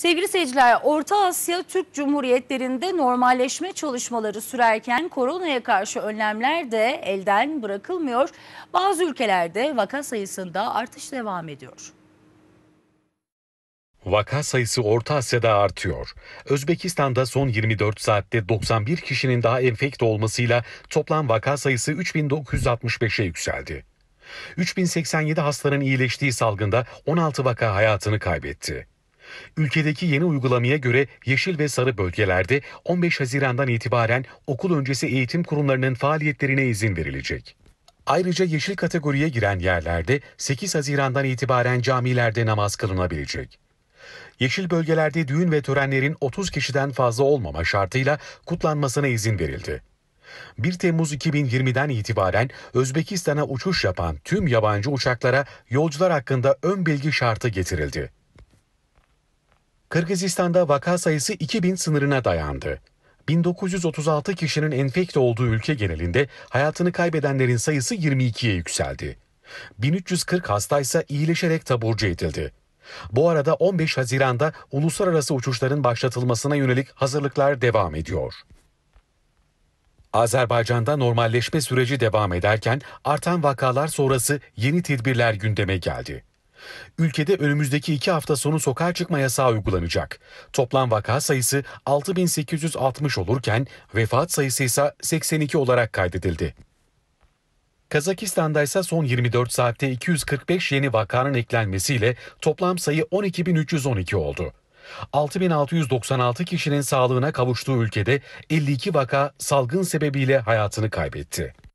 Sevgili seyirciler, Orta Asya Türk Cumhuriyetlerinde normalleşme çalışmaları sürerken koronaya karşı önlemler de elden bırakılmıyor. Bazı ülkelerde vaka sayısında artış devam ediyor. Vaka sayısı Orta Asya'da artıyor. Özbekistan'da son 24 saatte 91 kişinin daha enfekte olmasıyla toplam vaka sayısı 3965'e yükseldi. 3087 hastanın iyileştiği salgında 16 vaka hayatını kaybetti. Ülkedeki yeni uygulamaya göre yeşil ve sarı bölgelerde 15 Haziran'dan itibaren okul öncesi eğitim kurumlarının faaliyetlerine izin verilecek. Ayrıca yeşil kategoriye giren yerlerde 8 Haziran'dan itibaren camilerde namaz kılınabilecek. Yeşil bölgelerde düğün ve törenlerin 30 kişiden fazla olmama şartıyla kutlanmasına izin verildi. 1 Temmuz 2020'den itibaren Özbekistan'a uçuş yapan tüm yabancı uçaklara yolcular hakkında ön bilgi şartı getirildi. Kırgızistan'da vaka sayısı 2000 sınırına dayandı. 1936 kişinin enfekte olduğu ülke genelinde hayatını kaybedenlerin sayısı 22'ye yükseldi. 1340 hastaysa iyileşerek taburcu edildi. Bu arada 15 Haziran'da uluslararası uçuşların başlatılmasına yönelik hazırlıklar devam ediyor. Azerbaycan'da normalleşme süreci devam ederken artan vakalar sonrası yeni tedbirler gündeme geldi. Ülkede önümüzdeki iki hafta sonu sokağa çıkma yasağı uygulanacak. Toplam vaka sayısı 6860 olurken vefat sayısı ise 82 olarak kaydedildi. Kazakistan'da ise son 24 saatte 245 yeni vakanın eklenmesiyle toplam sayı 12312 oldu. 6696 kişinin sağlığına kavuştuğu ülkede 52 vaka salgın sebebiyle hayatını kaybetti.